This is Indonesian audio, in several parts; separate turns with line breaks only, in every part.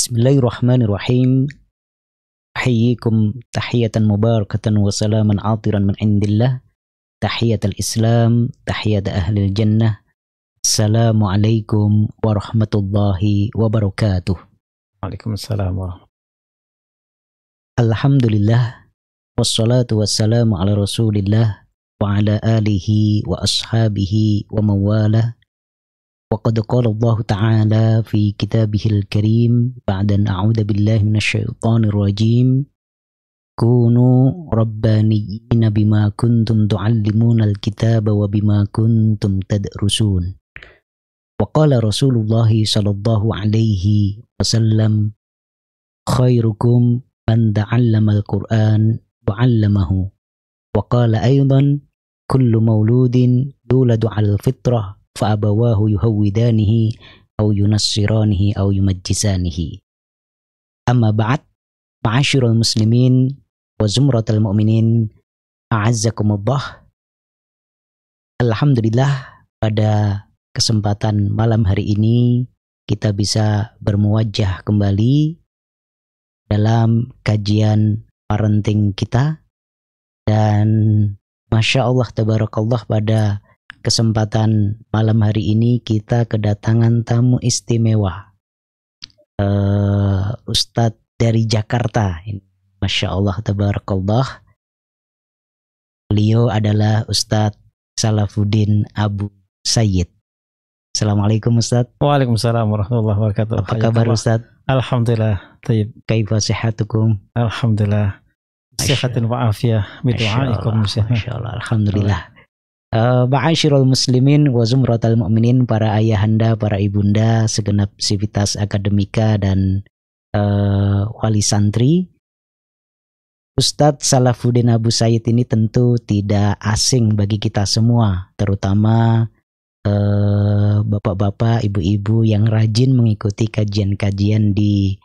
بسم الله الرحمن الرحيم أحييكم تحية مباركة وسلاما عاطرا من عند الله تحية الإسلام تحية أهل الجنة السلام عليكم ورحمة الله وبركاته وعليكم السلام ورحمة الحمد لله والصلاة والسلام على رسول الله وعلى آله وأصحابه ومواله وقد قال الله تعالى في كتابه الكريم بعد أن أعوذ بالله من الشيطان الرجيم كونوا ربانيين بما كنتم تعلمون الكتاب وبما كنتم تدرسون وقال رسول الله صلى الله عليه وسلم خيركم من تعلم القرآن وعلمه وقال أيضا كل مولود يولد على الفطرة fa'abawahu أو ينصرانه أو يمجزانه أما بعد معاشر المسلمين muslimin المؤمنين أعزكم mu'minin الحمد alhamdulillah pada kesempatan malam hari ini kita bisa bermuajah kembali dalam kajian parenting kita dan Masya Allah tabarakallah pada kesempatan malam hari ini kita kedatangan tamu istimewa uh, Ustadz dari Jakarta Masya Allah Tabarakallah beliau adalah Ustadz Salafuddin Abu Sayyid Assalamualaikum Ustaz Waalaikumsalam warahmatullahi wabarakatuh Apa kabar Ustaz? Alhamdulillah Taib Kaifa sehatukum? Alhamdulillah Sehatin wa'afiyah Bidu'aikum Masya Allah Alhamdulillah Eh, Ma'asyirul muslimin wa zumratal mu'minin para ayahanda, para ibunda, segenap sivitas akademika dan uh, wali santri. Ustadz Salafuddin Abu Sayyid ini tentu tidak asing bagi kita semua, terutama bapak eh, bapak-bapak, ibu-ibu yang rajin mengikuti kajian-kajian di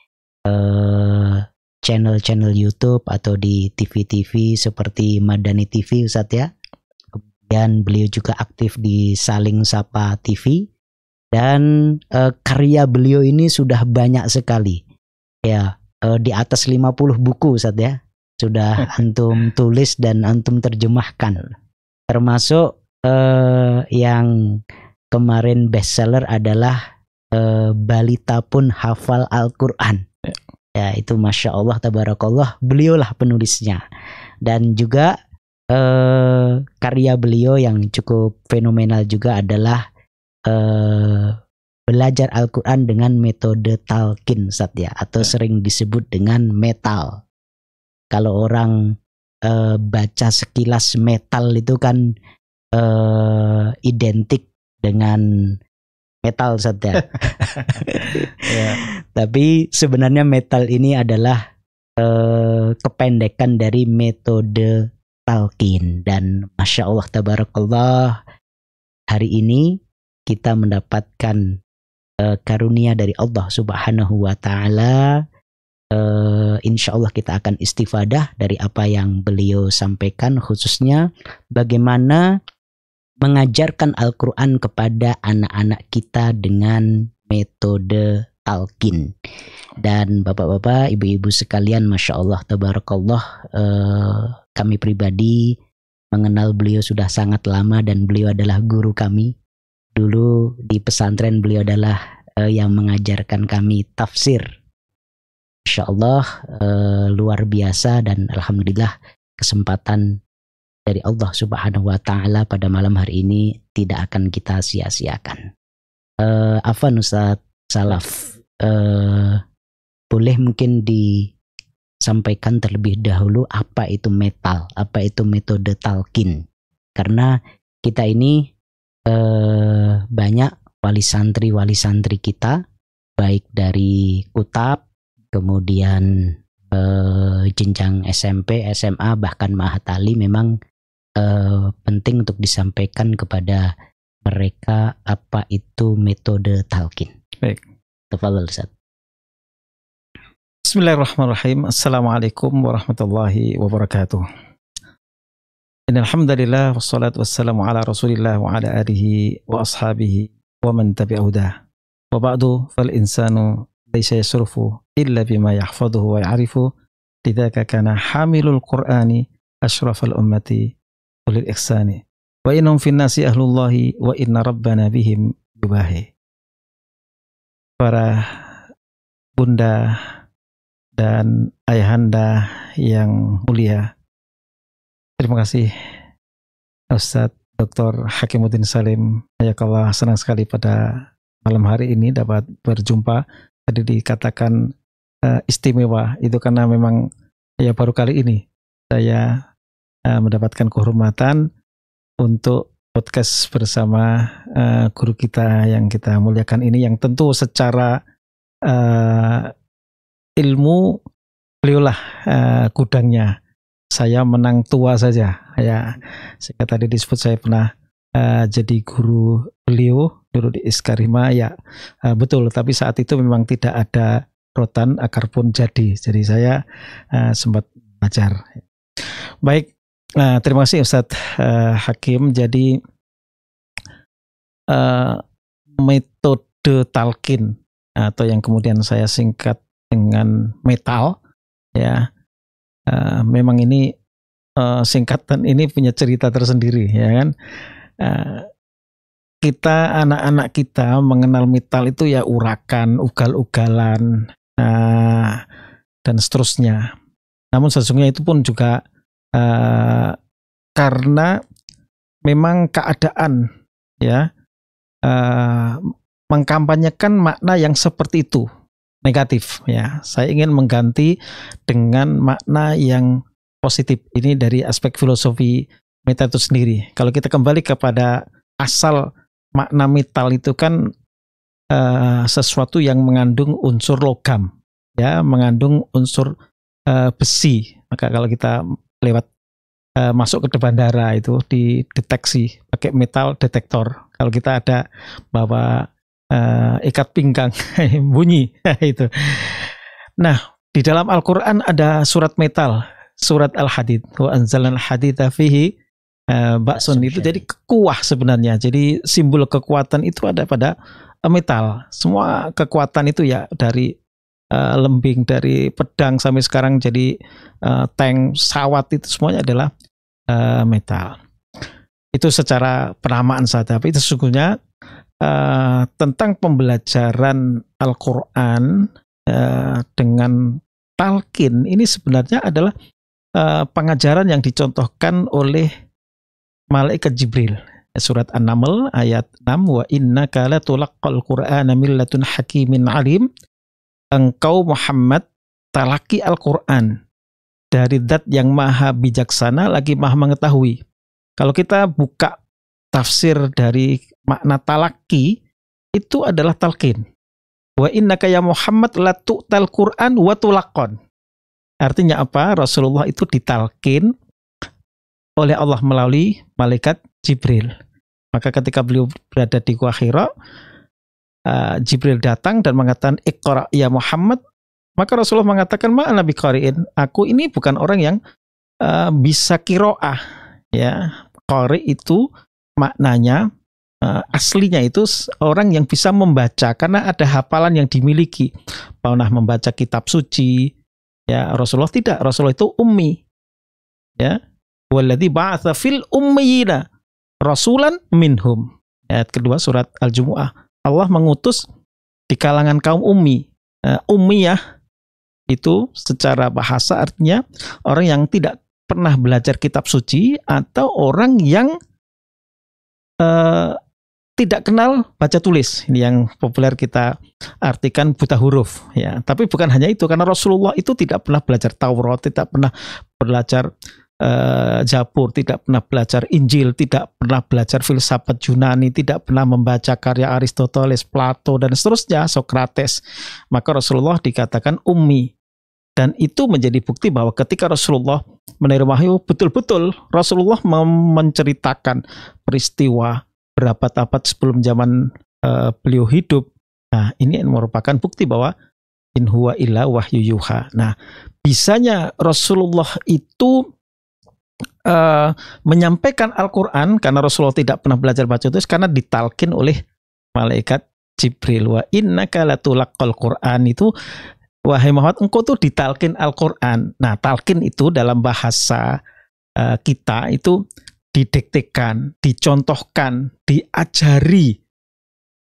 channel channel-channel YouTube atau di TV-TV seperti Madani TV Ustadz ya dan beliau juga aktif di Saling Sapa TV dan uh, karya beliau ini sudah banyak sekali ya uh, di atas 50 buku saat ya sudah hmm. antum tulis dan antum terjemahkan termasuk uh, yang kemarin bestseller adalah uh, balita pun hafal Al-Qur'an ya. ya itu masya Allah tabarakallah beliaulah penulisnya dan juga uh, karya beliau yang cukup fenomenal juga adalah uh, belajar Al-Quran dengan metode talkin ya atau ya. sering disebut dengan metal. Kalau orang uh, baca sekilas metal itu kan uh, identik dengan metal Satya. Ya. Tapi sebenarnya metal ini adalah uh, kependekan dari metode Talqin dan masya Allah tabarakallah hari ini kita mendapatkan uh, karunia dari Allah Subhanahu wa taala uh, insya Allah kita akan istifadah dari apa yang beliau sampaikan khususnya bagaimana mengajarkan Al-Qur'an kepada anak-anak kita dengan metode Alkin dan bapak-bapak ibu-ibu sekalian masya Allah tabarakallah uh, kami pribadi mengenal beliau sudah sangat lama dan beliau adalah guru kami. Dulu di pesantren beliau adalah uh, yang mengajarkan kami tafsir. Insya Allah uh, luar biasa dan alhamdulillah kesempatan dari Allah Subhanahu Wa Taala pada malam hari ini tidak akan kita sia-siakan. Uh, Afan Ustaz Salaf, uh, boleh mungkin di sampaikan terlebih dahulu apa itu metal, apa itu metode talkin. Karena kita ini eh, banyak wali santri wali santri kita baik dari kutab kemudian eh, jenjang SMP SMA bahkan mahatali memang eh, penting untuk disampaikan kepada mereka apa itu metode talkin. Baik. Tepat
بسم الله الرحمن الرحيم السلام عليكم ورحمة الله وبركاته إن الحمد لله والصلاة والسلام على رسول الله وعلى آله وأصحابه ومن تبع هداه وبعد فالإنسان ليس يصرف إلا بما يحفظه ويعرفه لذاك كان حامل القرآن أشرف الأمة وللإحسان وإنهم في الناس أهل الله وإن ربنا بهم يباهي فرا bunda dan ayahanda yang mulia. Terima kasih Ustadz Dr. Hakimuddin Salim. Hayakallah senang sekali pada malam hari ini dapat berjumpa. Tadi dikatakan uh, istimewa itu karena memang ya baru kali ini saya uh, mendapatkan kehormatan untuk podcast bersama uh, guru kita yang kita muliakan ini yang tentu secara uh, ilmu beliulah uh, eh, gudangnya. Saya menang tua saja. Ya, sehingga tadi disebut saya pernah uh, jadi guru beliau guru di Iskarima. Ya, uh, betul. Tapi saat itu memang tidak ada rotan akar pun jadi. Jadi saya uh, sempat belajar. Baik, uh, terima kasih Ustadz uh, Hakim. Jadi uh, metode talkin atau yang kemudian saya singkat dengan metal ya uh, memang ini uh, singkatan ini punya cerita tersendiri ya kan uh, kita anak-anak kita mengenal metal itu ya urakan ugal-ugalan uh, dan seterusnya namun sesungguhnya itu pun juga uh, karena memang keadaan ya uh, mengkampanyekan makna yang seperti itu negatif ya. Saya ingin mengganti dengan makna yang positif. Ini dari aspek filosofi meta itu sendiri. Kalau kita kembali kepada asal makna metal itu kan uh, sesuatu yang mengandung unsur logam ya, mengandung unsur uh, besi. Maka kalau kita lewat uh, masuk ke bandara itu dideteksi pakai metal detektor. Kalau kita ada bawa uh, ikat pinggang bunyi itu. Nah, di dalam Al-Qur'an ada surat metal, surat Al-Hadid. Wa anzalna al hadid fihi uh, baksun itu jadi kuah sebenarnya. Jadi simbol kekuatan itu ada pada eh, metal. Semua kekuatan itu ya dari uh, lembing dari pedang sampai sekarang jadi uh, tank, sawat itu semuanya adalah uh, metal. Itu secara penamaan saja, tapi itu sesungguhnya uh, tentang pembelajaran Al-Quran uh, dengan talkin ini sebenarnya adalah uh, pengajaran yang dicontohkan oleh malaikat Jibril surat An-Naml ayat 6 wa inna kala tulakal Qur'an millatun hakimin alim engkau Muhammad talaki Al-Qur'an dari dat yang maha bijaksana lagi maha mengetahui kalau kita buka tafsir dari makna talaki itu adalah talqin. Wa innaka ya Muhammad tu'tal Qur'an wa tulakon. Artinya apa? Rasulullah itu ditalkin oleh Allah melalui malaikat Jibril. Maka ketika beliau berada di Gua Hira, uh, eh, Jibril datang dan mengatakan Iqra ya Muhammad. Maka Rasulullah mengatakan ma Nabi Qari'in, aku ini bukan orang yang uh, bisa kiroah. Ya, Qari itu maknanya uh, aslinya itu orang yang bisa membaca karena ada hafalan yang dimiliki. Pernah membaca kitab suci. Ya, Rasulullah tidak. Rasulullah itu ummi. Ya. Walladzi ba'atsa fil ummiyina rasulan minhum. Ayat kedua surat Al-Jumuah. Allah mengutus di kalangan kaum ummi. Uh, ya itu secara bahasa artinya orang yang tidak pernah belajar kitab suci atau orang yang uh, tidak kenal baca tulis ini yang populer kita artikan buta huruf ya tapi bukan hanya itu karena Rasulullah itu tidak pernah belajar Taurat tidak pernah belajar uh, Jabur tidak pernah belajar Injil tidak pernah belajar filsafat Yunani tidak pernah membaca karya Aristoteles Plato dan seterusnya Sokrates maka Rasulullah dikatakan ummi dan itu menjadi bukti bahwa ketika Rasulullah menerima wahyu betul-betul Rasulullah menceritakan peristiwa berabad-abad sebelum zaman uh, beliau hidup. Nah, ini merupakan bukti bahwa in huwa illa wahyu yuha. Nah, bisanya Rasulullah itu uh, menyampaikan Al-Qur'an karena Rasulullah tidak pernah belajar baca itu karena ditalkin oleh malaikat Jibril wa innaka latulaqqal Qur'an itu wahai Muhammad engkau tuh ditalkin Al-Qur'an. Nah, talkin itu dalam bahasa uh, kita itu didiktekan, dicontohkan, diajari.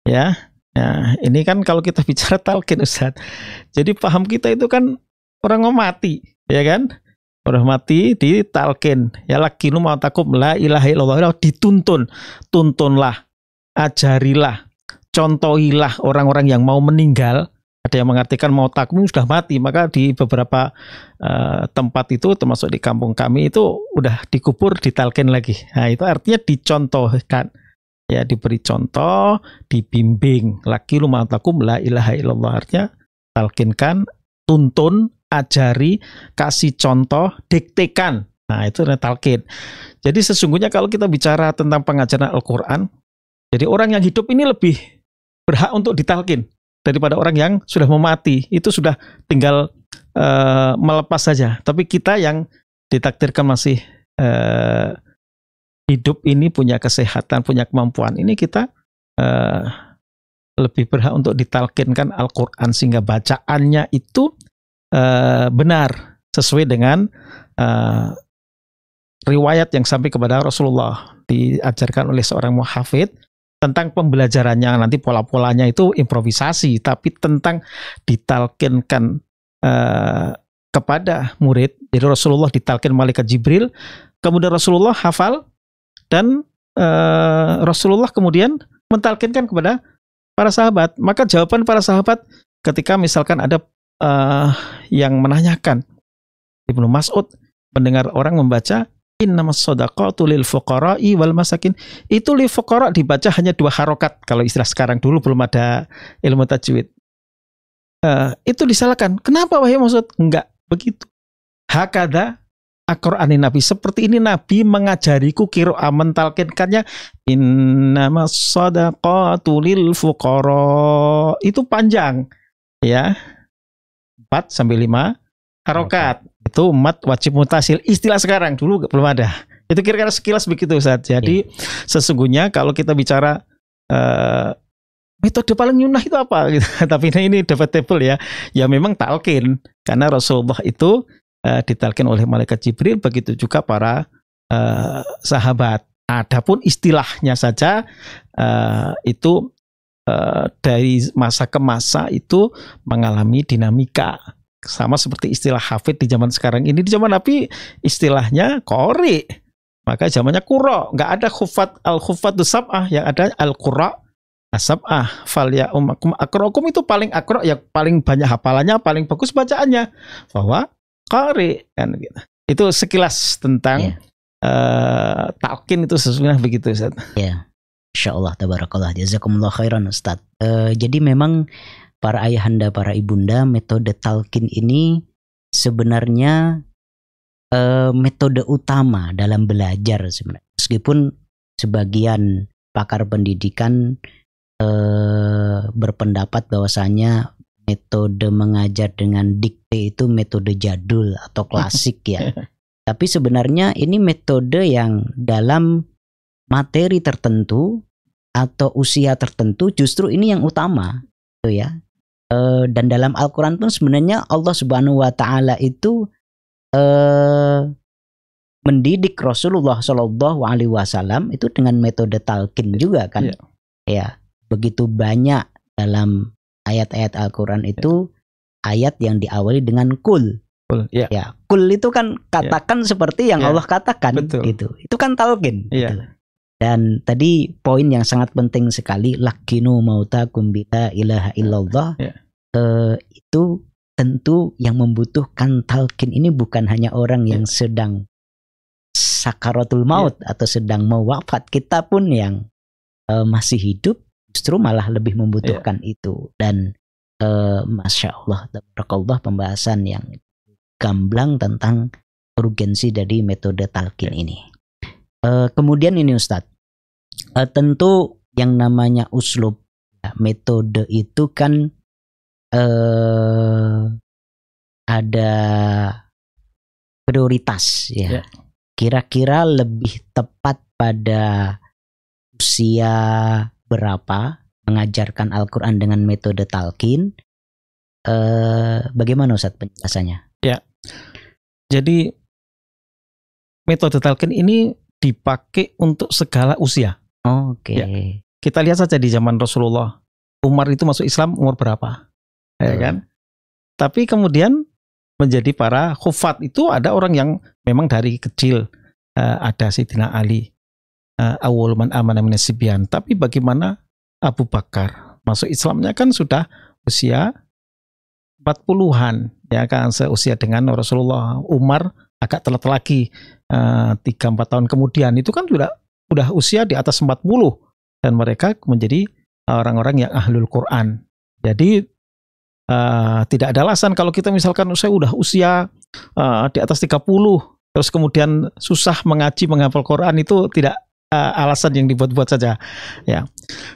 Ya. Nah, ini kan kalau kita bicara talqin Ustaz. Jadi paham kita itu kan orang mau mati, ya kan? Orang mati di talqin. Ya lakinu mau takut la ilaha illallah dituntun. Tuntunlah, ajarilah, contohilah orang-orang yang mau meninggal ada yang mengartikan mau takmim sudah mati maka di beberapa uh, tempat itu termasuk di kampung kami itu udah dikubur ditalkin lagi nah itu artinya dicontohkan ya diberi contoh dibimbing laki takum la ilaha illallah artinya talkinkan tuntun ajari kasih contoh diktekan nah itu talkin jadi sesungguhnya kalau kita bicara tentang pengajaran Al-Quran jadi orang yang hidup ini lebih berhak untuk ditalkin daripada orang yang sudah memati, itu sudah tinggal uh, melepas saja tapi kita yang ditakdirkan masih uh, hidup ini punya kesehatan punya kemampuan ini kita uh, lebih berhak untuk ditalkinkan Al-Quran sehingga bacaannya itu uh, benar sesuai dengan uh, riwayat yang sampai kepada Rasulullah diajarkan oleh seorang muhafid tentang pembelajarannya nanti pola-polanya itu improvisasi tapi tentang ditalkinkan uh, kepada murid jadi Rasulullah ditalkin malaikat Jibril kemudian Rasulullah hafal dan uh, Rasulullah kemudian mentalkinkan kepada para sahabat maka jawaban para sahabat ketika misalkan ada uh, yang menanyakan Ibnu Mas'ud mendengar orang membaca innamas shadaqatu lil fuqara'i wal masakin. Itu lil fuqara dibaca hanya dua harokat kalau istilah sekarang dulu belum ada ilmu tajwid. Uh, itu disalahkan. Kenapa wahai maksud? Enggak begitu. Hakada akor qurani Nabi seperti ini Nabi mengajariku kiro mentalkinkannya innamas shadaqatu lil fuqara. Itu panjang ya. empat sampai 5 harokat itu umat wajib mutasil istilah sekarang dulu belum ada itu kira-kira sekilas begitu saat jadi yeah. sesungguhnya kalau kita bicara uh, metode paling nyunah itu apa gitu. tapi ini, ini debatable ya ya memang talkin karena Rasulullah itu uh, eh, ditalkin oleh malaikat Jibril begitu juga para uh, sahabat adapun istilahnya saja uh, itu uh, dari masa ke masa itu mengalami dinamika sama seperti istilah hafid di zaman sekarang ini di zaman Nabi istilahnya kori maka zamannya kuro nggak ada khufat al khufat sabah yang ada al kura asabah fal ya umakum akrokum itu paling akro ya paling banyak hafalannya paling bagus bacaannya bahwa kori kan gitu
itu sekilas tentang yeah. Ya. uh, takin itu sesungguhnya begitu Ustaz. Ya. Yeah. Insyaallah tabarakallah jazakumullah khairan Ustaz. Uh, jadi memang para ayahanda, para ibunda, metode talkin ini sebenarnya eh, metode utama dalam belajar sebenarnya. Meskipun sebagian pakar pendidikan eh, berpendapat bahwasanya metode mengajar dengan dikte itu metode jadul atau klasik ya. Tapi sebenarnya ini metode yang dalam materi tertentu atau usia tertentu justru ini yang utama, gitu ya. Eh, dan dalam Al-Quran pun sebenarnya Allah Subhanahu Wa Taala itu eh, mendidik Rasulullah Shallallahu Alaihi Wasallam itu dengan metode talqin juga kan, yeah. ya iya. begitu banyak dalam ayat-ayat Al-Quran iya. itu yeah. ayat yang diawali dengan kul, kul yeah. ya iya. kul itu kan katakan yeah. seperti yang yeah. Allah katakan Betul. gitu, itu kan talqin. Yeah. Gitu. Dan tadi poin yang sangat penting sekali lakinu ma'uta kumbita ilaha illallah yeah. eh, itu tentu yang membutuhkan talkin ini bukan hanya orang yang yeah. sedang sakaratul maut yeah. atau sedang mau wafat kita pun yang eh, masih hidup justru malah lebih membutuhkan yeah. itu dan eh, masya Allah Allah pembahasan yang gamblang tentang urgensi dari metode talkin yeah. ini. Uh, kemudian ini Ustadz uh, tentu yang namanya uslub ya, metode itu kan uh, ada prioritas ya. kira ya. Kira-kira lebih tepat pada usia berapa mengajarkan Al-Qur'an dengan metode talqin? uh, bagaimana Ustaz penjelasannya? Ya. Jadi metode talkin ini dipakai untuk segala usia.
Oke. Ya. Kita lihat saja di zaman Rasulullah. Umar itu masuk Islam umur berapa? Hmm. Ya iya. kan? Tapi kemudian menjadi para khufat itu ada orang yang memang dari kecil uh, ada Sidina Ali uh, awal man Tapi bagaimana Abu Bakar masuk Islamnya kan sudah usia 40-an ya kan seusia dengan Rasulullah Umar agak telat lagi eh, tiga uh, empat tahun kemudian itu kan sudah udah usia di atas 40 dan mereka menjadi uh, orang-orang yang ahlul Quran. Jadi uh, tidak ada alasan kalau kita misalkan saya udah usia uh, di atas 30 terus kemudian susah mengaji menghafal Quran itu tidak uh, alasan yang dibuat-buat saja ya.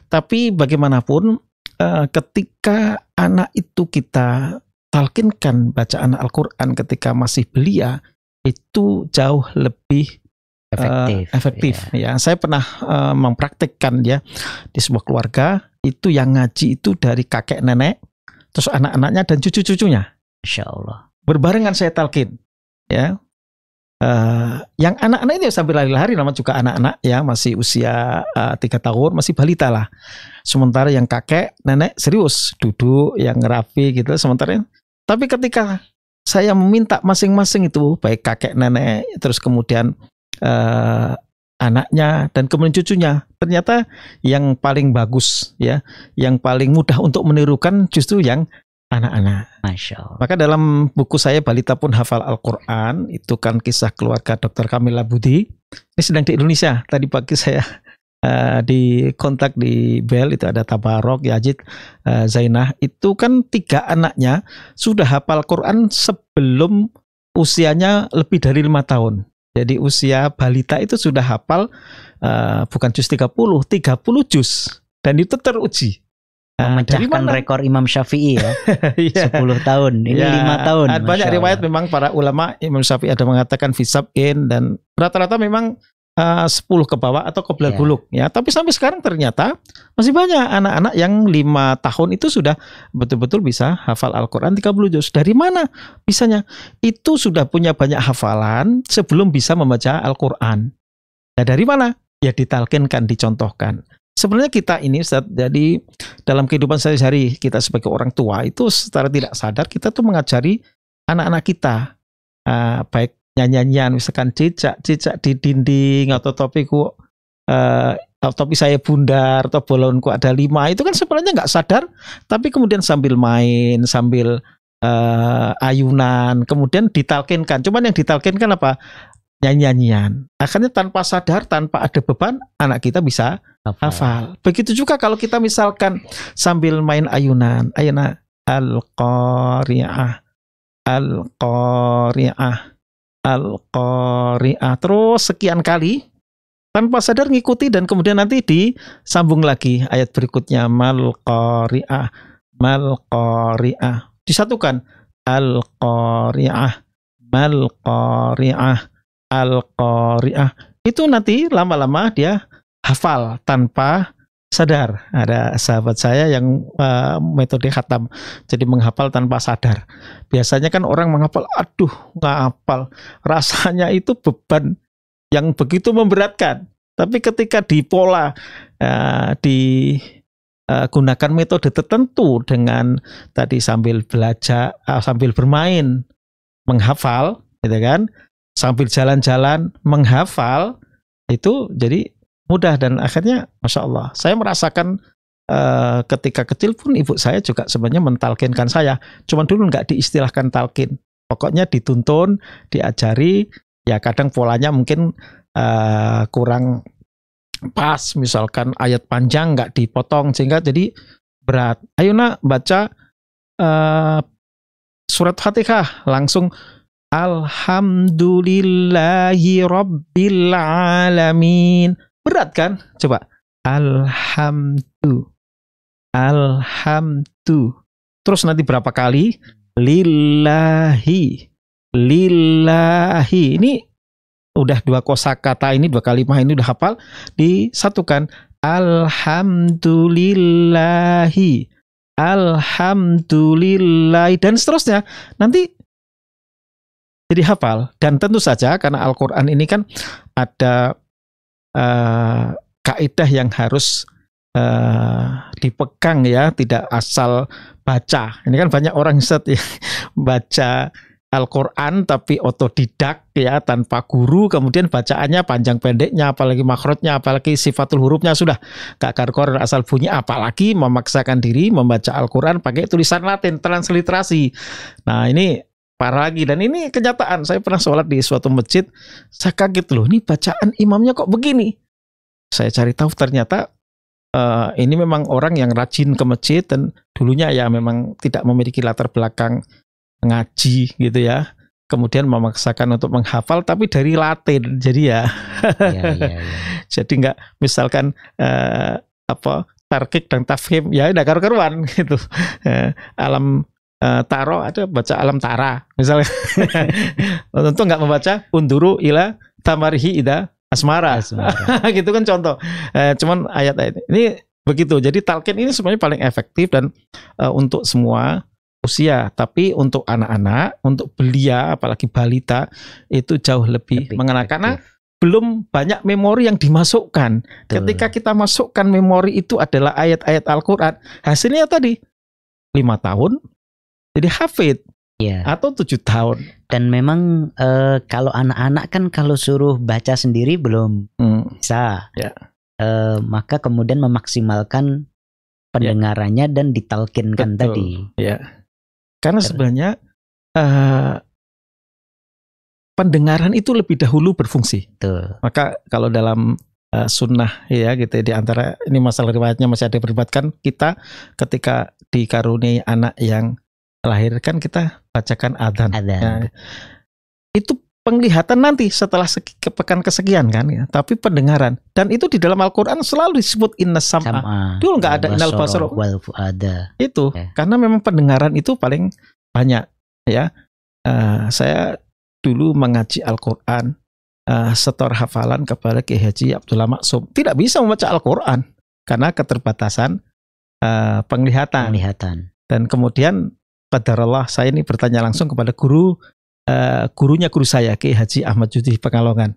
Tapi bagaimanapun uh, ketika anak itu kita talkinkan bacaan Al-Qur'an ketika masih belia itu jauh lebih efektif, uh, efektif yeah. ya. Saya pernah uh, mempraktikkan ya di sebuah keluarga itu yang ngaji itu dari kakek nenek, terus anak-anaknya dan cucu-cucunya. Insya Allah. Berbarengan saya talkin ya. Uh, yang anak-anak ini ya sambil lari-lari nama juga anak-anak ya masih usia tiga uh, tahun masih balita lah sementara yang kakek nenek serius duduk yang rapi gitu sementara tapi ketika saya meminta masing-masing itu baik kakek nenek terus kemudian uh, anaknya dan kemudian cucunya ternyata yang paling bagus ya yang paling mudah untuk menirukan justru yang anak-anak. Masya Allah. Maka dalam buku saya Balita pun hafal Al-Quran itu kan kisah keluarga Dr. Kamila Budi ini sedang di Indonesia tadi pagi saya uh, di kontak di Bel itu ada Tabarok, Yajid, uh, Zainah itu kan tiga anaknya sudah hafal Quran sebelum usianya lebih dari lima tahun. Jadi usia balita itu sudah hafal uh, bukan juz 30,
30 juz dan itu teruji. Nah, Memecahkan rekor Imam Syafi'i ya. yeah. Iya. 10 tahun, ini yeah. 5 tahun. Ada banyak riwayat
memang para ulama Imam Syafi'i ada mengatakan in dan rata-rata memang Eh, sepuluh 10 ke bawah atau ke yeah. Iya. buluk ya. Tapi sampai sekarang ternyata masih banyak anak-anak yang lima tahun itu sudah betul-betul bisa hafal Al-Qur'an 30 juz. Dari mana bisanya? Itu sudah punya banyak hafalan sebelum bisa membaca Al-Qur'an. Nah, dari mana? Ya ditalkinkan, dicontohkan. Sebenarnya kita ini jadi dalam kehidupan sehari-hari kita sebagai orang tua itu secara tidak sadar kita tuh mengajari anak-anak kita uh, baik nyanyian misalkan cicak cicak di dinding atau topiku eh, atau topi saya bundar atau bolonku ada lima itu kan sebenarnya nggak sadar tapi kemudian sambil main sambil eh, ayunan kemudian ditalkinkan cuman yang ditalkinkan apa nyanyian akhirnya tanpa sadar tanpa ada beban anak kita bisa hafal, hafal. begitu juga kalau kita misalkan sambil main ayunan ayana al-qari'ah al-qari'ah Al-Qari'ah. Terus sekian kali tanpa sadar ngikuti dan kemudian nanti disambung lagi ayat berikutnya mal qari'ah mal qari'ah disatukan al qari'ah mal qari'ah al qari'ah itu nanti lama-lama dia hafal tanpa sadar. Ada sahabat saya yang uh, metode khatam, jadi menghafal tanpa sadar. Biasanya kan orang menghafal, aduh nggak hafal. Rasanya itu beban yang begitu memberatkan. Tapi ketika dipola, pola uh, di uh, gunakan metode tertentu dengan tadi sambil belajar, uh, sambil bermain, menghafal, gitu kan? Sambil jalan-jalan menghafal itu jadi mudah dan akhirnya masya Allah saya merasakan uh, ketika kecil pun ibu saya juga sebenarnya mentalkinkan saya cuman dulu nggak diistilahkan talkin pokoknya dituntun diajari ya kadang polanya mungkin uh, kurang pas misalkan ayat panjang nggak dipotong sehingga jadi berat ayo nak baca uh, surat fatihah langsung Alhamdulillahi Rabbil Alamin Berat kan? Coba. Alhamdu. Alhamdu. Terus nanti berapa kali? Lillahi. Lillahi. Ini udah dua kosakata ini dua kalimat ini udah hafal disatukan alhamdulillahi alhamdulillahi dan seterusnya nanti jadi hafal dan tentu saja karena Al-Qur'an ini kan ada uh, eh, kaidah yang harus uh, dipegang ya, tidak asal baca. Ini kan banyak orang set ya baca Al-Quran tapi otodidak ya tanpa guru kemudian bacaannya panjang pendeknya apalagi makrotnya apalagi sifatul hurufnya sudah gak karkor asal bunyi apalagi memaksakan diri membaca Al-Quran pakai tulisan latin transliterasi nah ini parah lagi dan ini kenyataan saya pernah sholat di suatu masjid saya kaget loh ini bacaan imamnya kok begini saya cari tahu ternyata uh, ini memang orang yang rajin ke masjid dan dulunya ya memang tidak memiliki latar belakang ngaji gitu ya kemudian memaksakan untuk menghafal tapi dari Latin jadi ya, ya, ya, ya. jadi nggak misalkan uh, apa tarkik dan tafhim ya udah karuan gitu eh, alam Eh, taro ada baca alam tara misalnya tentu nggak membaca unduru ila tamarihi ida asmara, asmara. gitu kan contoh eh, cuman ayat-ayat ini begitu jadi talqin ini sebenarnya paling efektif dan eh, untuk semua usia tapi untuk anak-anak untuk belia apalagi balita itu jauh lebih, lebih mengena karena belum banyak memori yang dimasukkan. Betul. Ketika kita masukkan memori itu adalah ayat-ayat Al-Qur'an, hasilnya tadi lima tahun, jadi hafid ya.
atau tujuh tahun dan memang uh, kalau anak-anak kan kalau suruh baca sendiri belum hmm. bisa ya. uh, maka kemudian memaksimalkan ya. pendengarannya ya. dan ditalkinkan Betul. tadi ya karena sebenarnya uh, pendengaran
itu lebih dahulu berfungsi Betul. maka kalau dalam sunnah ya gitu di antara ini masalah riwayatnya masih ada yang kan, kita ketika dikaruniai anak yang lahir kan kita bacakan adhan. Nah, itu penglihatan nanti setelah seki, kepekan kesekian kan ya. Tapi pendengaran dan itu di dalam Al-Qur'an selalu disebut inna sam'a. Sam Dulu nggak ada inal wal Itu ya. karena memang pendengaran itu paling banyak ya. Uh, saya dulu mengaji Al-Qur'an uh, setor hafalan kepada Kiai Haji Abdullah Maksum. Tidak bisa membaca Al-Qur'an karena keterbatasan uh, penglihatan. penglihatan. Dan kemudian qadarullah saya ini bertanya langsung kepada guru uh, gurunya guru saya Ki Haji Ahmad Judi Pengalongan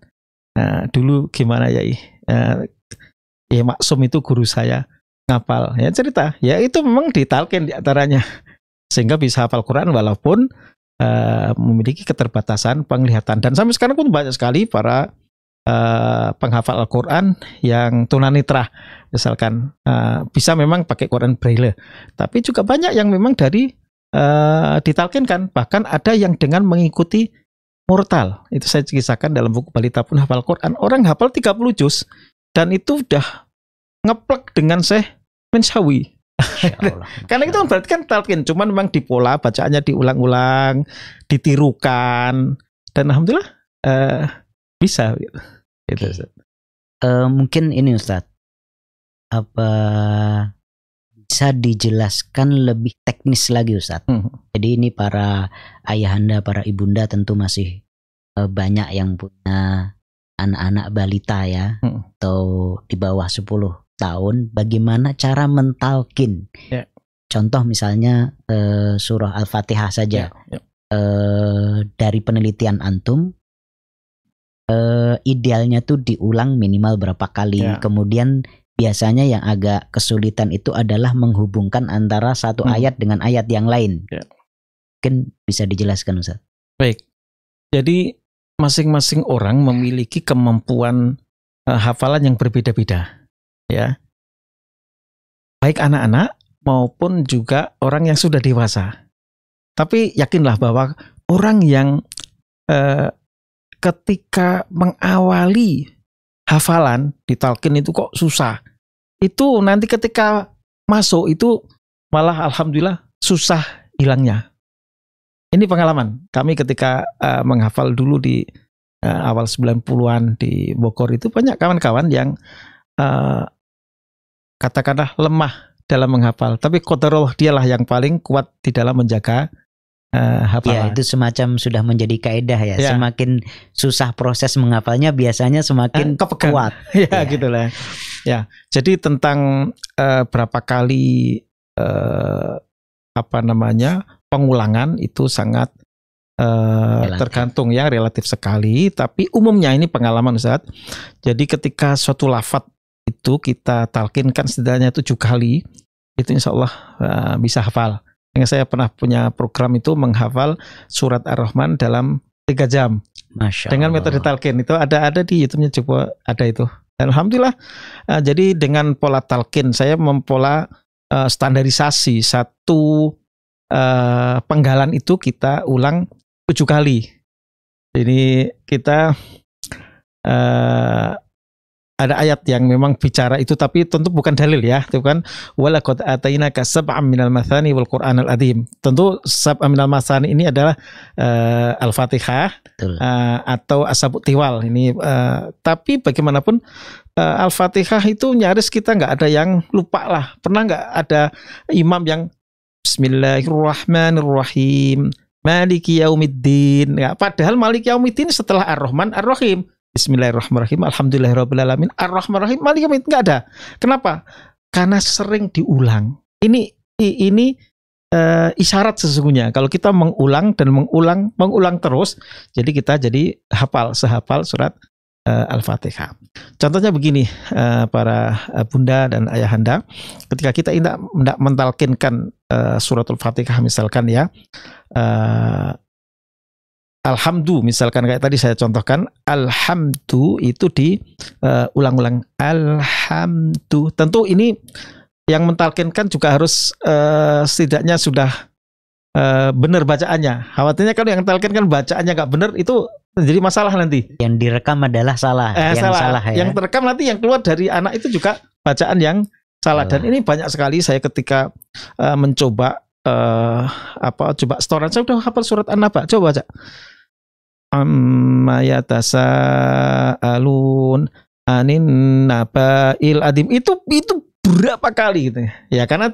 Uh, eh, dulu gimana ya? Uh, ya maksum itu guru saya ngapal ya cerita ya itu memang ditalkin diantaranya sehingga bisa hafal Quran walaupun uh, memiliki keterbatasan penglihatan dan sampai sekarang pun banyak sekali para uh, penghafal Al-Quran yang tunanitra misalkan uh, bisa memang pakai Quran braille tapi juga banyak yang memang dari uh, ditalkinkan bahkan ada yang dengan mengikuti mortal itu saya kisahkan dalam buku balita pun hafal Quran orang hafal 30 juz dan itu udah ngeplek dengan Syekh Mensawi karena itu berarti kan talkin cuman memang di pola bacaannya diulang-ulang ditirukan dan alhamdulillah
uh, bisa Okay. Gitu, uh, eh, mungkin ini Ustaz apa bisa dijelaskan lebih teknis lagi Ustadz. Hmm. Jadi ini para ayahanda, para ibunda tentu masih eh, banyak yang punya anak-anak balita ya hmm. atau di bawah 10 tahun. Bagaimana cara mentalkin? Yeah. Contoh misalnya uh, surah Al-Fatihah saja. Yeah. Ya, ya. Yeah. Uh, dari penelitian antum eh, idealnya tuh diulang minimal berapa kali. Yeah. Kemudian biasanya yang agak kesulitan itu adalah menghubungkan antara satu hmm. ayat dengan ayat yang lain. Ya. Mungkin bisa dijelaskan Ustaz.
Baik. Jadi masing-masing orang memiliki kemampuan uh, hafalan yang berbeda-beda, ya. Baik anak-anak maupun juga orang yang sudah dewasa. Tapi yakinlah bahwa orang yang eh, ketika mengawali hafalan di talkin itu kok susah itu nanti ketika masuk itu malah alhamdulillah susah hilangnya. Ini pengalaman kami ketika uh, menghafal dulu di uh, awal 90-an di Bogor itu banyak kawan-kawan yang uh, katakanlah lemah dalam menghafal, tapi qadarullah dialah yang paling kuat di
dalam menjaga uh, Ya, itu semacam sudah menjadi kaedah ya. ya. Semakin susah proses menghafalnya biasanya semakin uh, kuat. ya, ya, gitulah. Ya.
Jadi tentang uh, berapa kali uh, apa namanya? pengulangan itu sangat Uh, tergantung ya relatif sekali tapi umumnya ini pengalaman saat. jadi ketika suatu lafat itu kita talkinkan setidaknya tujuh kali itu insya Allah uh, bisa hafal yang saya pernah punya program itu menghafal surat Ar-Rahman dalam tiga jam. dengan metode talqin itu ada ada di YouTube-nya coba ada itu. Dan alhamdulillah uh, jadi dengan pola talqin saya mempola uh, standarisasi satu uh, penggalan itu kita ulang tujuh kali. Jadi kita uh, ada ayat yang memang bicara itu tapi tentu bukan dalil ya itu kan walaqad atainaka sab'an minal mathani wal qur'anal adzim tentu sab'an minal mathani ini adalah uh, al-fatihah uh, atau asabut tiwal ini uh, tapi bagaimanapun uh, al-fatihah itu nyaris kita nggak ada yang lupa lah pernah nggak ada imam yang Bismillahirrahmanirrahim Maliki Yaumiddin. Ya, padahal Maliki Yaumiddin setelah Ar-Rahman Ar-Rahim. Bismillahirrahmanirrahim. Alhamdulillahirrahmanirrahim. Ar-Rahmanirrahim. Malik Tidak ada. Kenapa? Karena sering diulang. Ini ini uh, isyarat sesungguhnya. Kalau kita mengulang dan mengulang, mengulang terus, jadi kita jadi hafal, sehafal surat uh, Al-Fatihah. Contohnya begini, uh, para bunda dan ayahanda, ketika kita tidak mentalkinkan surat al Fatihah misalkan ya, uh, alhamdu misalkan kayak tadi saya contohkan alhamdu itu di eh, ulang-ulang uh, ulang -ulang. alhamdu tentu ini yang mentalkinkan juga harus uh, setidaknya sudah uh, benar bacaannya khawatirnya kalau yang talkin kan bacaannya nggak benar itu jadi masalah nanti yang direkam adalah salah eh, yang salah, salah ya. yang terekam nanti yang keluar dari anak itu juga bacaan yang salah, dan ini banyak sekali saya ketika uh, mencoba uh, apa coba setoran saya udah hafal surat An-Naba coba aja amma alun anin il adim itu itu berapa kali gitu ya? ya karena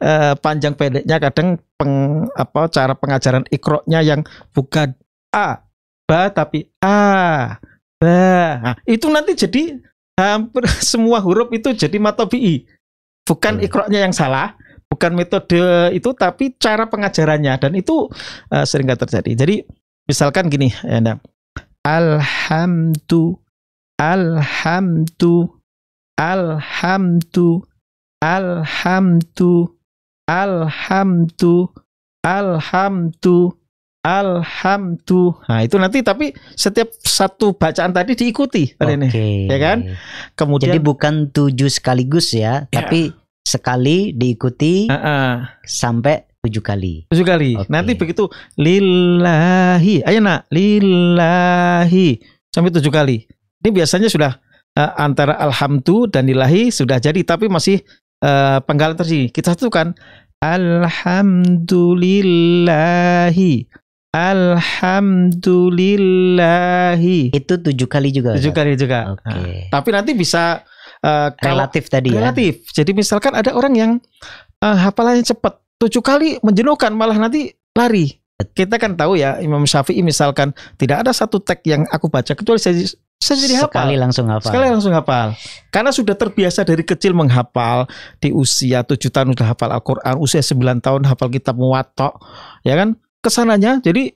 eh, panjang pendeknya kadang peng, apa cara pengajaran ikroknya yang bukan a ba tapi a ba nah, itu nanti jadi hampir semua huruf itu jadi matobi bukan hmm. ikroknya yang salah bukan metode itu tapi cara pengajarannya dan itu uh, sering terjadi jadi Misalkan gini, ya, alhamdu, alhamdu, alhamdu, alhamdu, alhamdu, alhamdu, alhamdu. Nah, itu nanti tapi setiap
satu bacaan tadi diikuti okay. ini. Ya kan? Kemudian Jadi bukan tujuh sekaligus ya, ya. tapi sekali diikuti uh -uh. sampai tujuh kali. Tujuh kali. Okay. Nanti begitu lillahi, ayo nak lillahi
sampai tujuh kali. Ini biasanya sudah uh, antara alhamdu dan lillahi sudah jadi, tapi masih uh, penggalan tersini. Kita satukan alhamdulillahi. Alhamdulillahi. Itu tujuh kali juga. Tujuh kali juga. Oke. Okay. Nah, tapi nanti bisa uh, relatif tadi ya. relatif. ya. Jadi misalkan ada orang yang uh, hafalannya cepat, tujuh kali menjenuhkan malah nanti lari. Kita kan tahu ya Imam Syafi'i misalkan tidak ada satu teks yang aku baca kecuali saya saya jadi hafal. Sekali langsung hafal. Sekali langsung hafal. Karena sudah terbiasa dari kecil menghafal di usia tujuh tahun sudah hafal Al-Qur'an, usia sembilan tahun hafal kitab Muwatta, ya kan? Kesananya jadi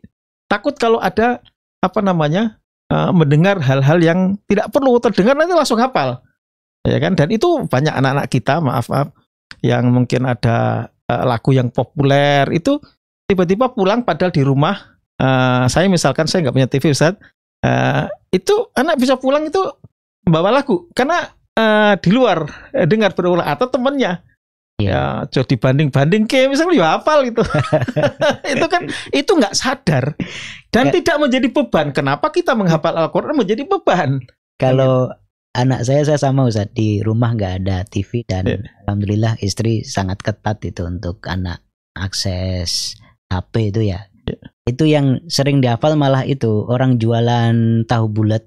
takut kalau ada apa namanya? Uh, mendengar hal-hal yang tidak perlu terdengar nanti langsung hafal. Ya kan? Dan itu banyak anak-anak kita, maaf maaf, yang mungkin ada uh, lagu yang populer itu tiba-tiba pulang padahal di rumah uh, saya misalkan saya nggak punya TV Ustaz uh, itu anak bisa pulang itu bawa lagu karena uh, di luar uh, dengar berulah atau temennya iya. ya jadi banding banding ke misalnya ya hafal itu itu
kan itu nggak sadar dan
ya. tidak menjadi beban kenapa kita menghafal Al-Quran menjadi beban
kalau anak saya saya sama Ustaz di rumah nggak ada TV dan yeah. alhamdulillah istri sangat ketat itu untuk anak akses HP itu ya. Yeah. Itu yang sering dihafal malah itu orang jualan tahu bulat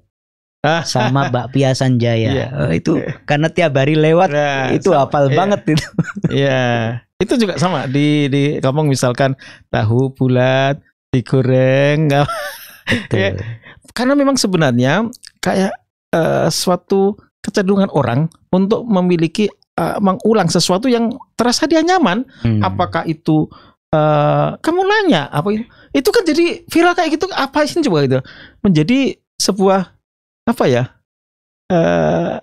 ah. sama bakpia Sanjaya. Yeah. Oh, itu yeah. karena tiap hari lewat yeah, itu sama, hafal yeah. banget itu.
Iya. yeah. Itu juga sama di di kampung misalkan tahu bulat digoreng Betul. ya. Karena memang sebenarnya kayak uh, suatu kecenderungan orang untuk memiliki uh, mengulang sesuatu yang terasa dia nyaman. Hmm. Apakah itu uh, kamu nanya apa itu? Itu kan jadi viral kayak gitu apa sih coba itu menjadi sebuah apa ya? Uh,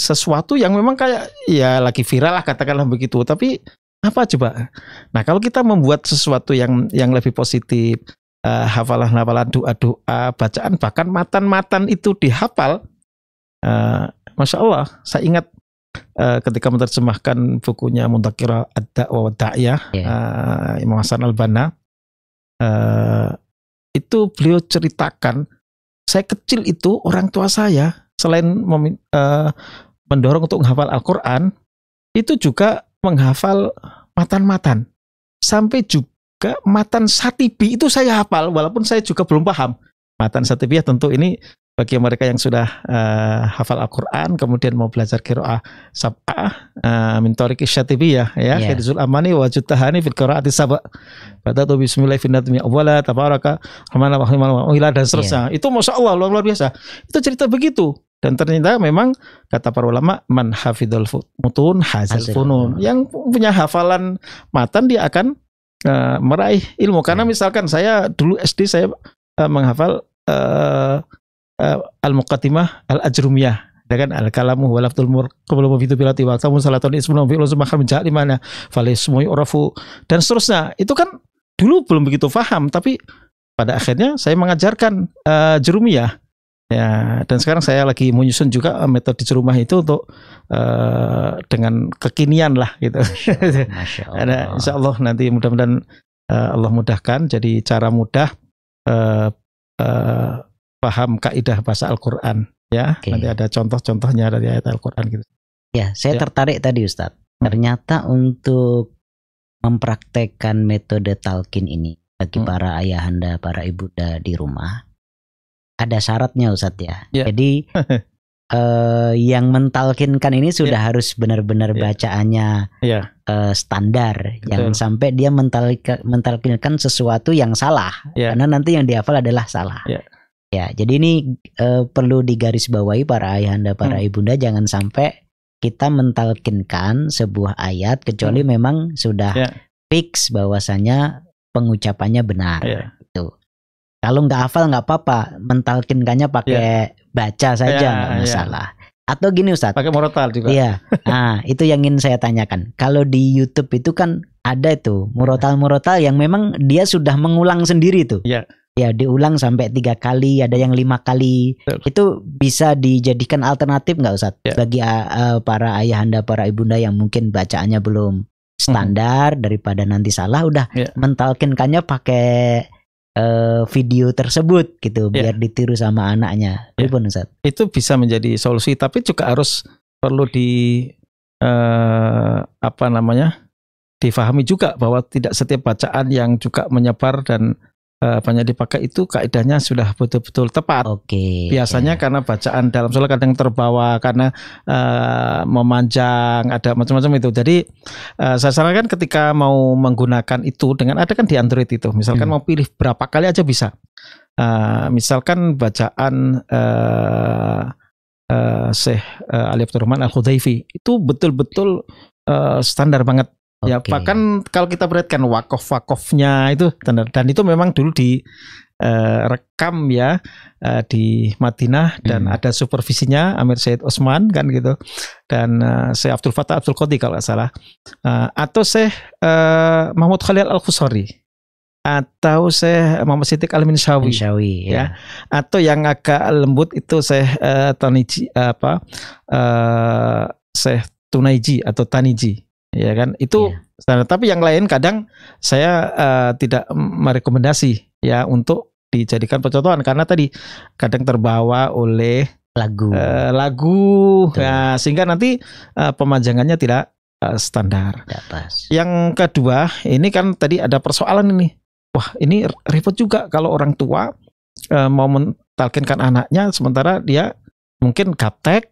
sesuatu yang memang kayak ya lagi viral lah katakanlah begitu tapi apa coba nah kalau kita membuat sesuatu yang yang lebih positif uh, hafalan hafalan doa doa bacaan bahkan matan matan itu dihafal uh, masya Allah saya ingat uh, ketika menerjemahkan bukunya Muntakira Ad-Da'wa wa Da'yah yeah. Iya. uh, Imam Hasan Al-Banna uh, itu beliau ceritakan saya kecil itu orang tua saya selain uh, mendorong untuk menghafal Al-Qur'an itu juga menghafal matan-matan sampai juga matan satibi itu saya hafal walaupun saya juga belum paham matan ya tentu ini bagi mereka yang sudah uh, hafal Al-Quran kemudian mau belajar kiroah sab'ah uh, min tariq syatibiyah ya yeah. amani wa jutahani fil qiraati sab'ah pada tu bismillah fin nadmi awwala tabaraka wahai rahim wa dan seterusnya yeah. itu masya Allah luar, luar biasa itu cerita begitu dan ternyata memang kata para ulama man hafidul mutun hazal funun yang punya hafalan matan dia akan uh, meraih ilmu karena misalkan saya dulu SD saya uh, menghafal uh, al-muqaddimah al-ajrumiyah kan al kalamu wa laftul mur qabla ma fitu bilati wa kamu salatun ismun fi makhar menjak di mana falismu yu'rafu dan seterusnya itu kan dulu belum begitu faham, tapi pada akhirnya saya mengajarkan uh, eh, jerumiyah Ya, dan sekarang saya lagi menyusun juga eh, metode jerumah itu untuk uh, dengan kekinian lah gitu. Masya Masya Allah. Ada, insya Allah nanti mudah-mudahan uh, Allah mudahkan. Jadi cara mudah uh, uh, paham kaidah
bahasa Al-Qur'an ya. Okay. Nanti ada contoh-contohnya dari ayat Al-Qur'an gitu. Ya, saya ya. tertarik tadi Ustadz. Hmm. Ternyata untuk mempraktekkan metode talkin ini bagi hmm. para ayahanda, para ibunda di rumah ada syaratnya Ustadz ya. ya. Jadi uh, yang mentalkinkan ini sudah yeah. harus benar-benar yeah. bacaannya yeah. Ya. Uh, standar, Betul. jangan sampai dia mentalkinkan sesuatu yang salah, yeah. karena nanti yang dihafal adalah salah. Yeah. Ya, jadi ini uh, perlu digarisbawahi para ayahanda, para hmm. ibunda jangan sampai kita mentalkinkan sebuah ayat kecuali hmm. memang sudah yeah. fix bahwasannya pengucapannya benar. Yeah. Itu. Kalau nggak hafal nggak apa-apa, mentalkinkannya pakai yeah. baca saja ya, nggak yeah, masalah. Yeah. Atau gini Ustaz. Pakai murotal juga. Iya. Nah, itu yang ingin saya tanyakan. Kalau di YouTube itu kan ada itu murotal-murotal yang memang dia sudah mengulang sendiri tuh. Iya. Yeah ya diulang sampai tiga kali ada yang lima kali Betul. itu bisa dijadikan alternatif nggak Ustaz yeah. bagi uh, para ayahanda para ibunda yang mungkin bacaannya belum standar hmm. daripada nanti salah udah yeah. mentalkinkannya pakai uh, video tersebut gitu yeah. biar ditiru sama anaknya yeah. Ribun,
itu bisa menjadi solusi tapi juga harus perlu di uh, apa namanya difahami juga bahwa tidak setiap bacaan yang juga menyebar dan Eh, banyak dipakai itu kaidahnya sudah betul-betul tepat. Oke. Okay. Biasanya yeah. karena bacaan dalam sholat kadang terbawa karena uh, memanjang ada macam-macam itu. Jadi uh, saya sarankan ketika mau menggunakan itu dengan ada kan di Android itu, misalkan hmm. mau pilih berapa kali aja bisa. Uh, misalkan bacaan uh, uh, Syekh uh, Ali Abdurrahman Al Khudaifi itu betul-betul uh, standar banget Okay. Ya, bahkan kalau kita perhatikan wakof wakofnya itu dan itu memang dulu di uh, rekam ya uh, di Madinah dan hmm. ada supervisinya Amir Syed Osman kan gitu dan uh, Syekh Abdul Fatah Abdul Qadi kalau nggak salah uh, atau Syekh uh, Mahmud Khalil Al Khusori atau saya Muhammad Siddiq Al Minshawi, ya. ya atau yang agak lembut itu saya uh, Taniji apa uh, saya Tunaiji atau Taniji ya kan itu yeah. standar tapi yang lain kadang saya uh, tidak merekomendasi ya untuk dijadikan percontohan karena tadi kadang terbawa oleh lagu uh, lagu ya, sehingga nanti uh, pemanjangannya tidak uh, standar tidak pas. yang kedua ini kan tadi ada persoalan ini wah ini repot juga kalau orang tua uh, mau mentalkinkan anaknya sementara dia mungkin gaptek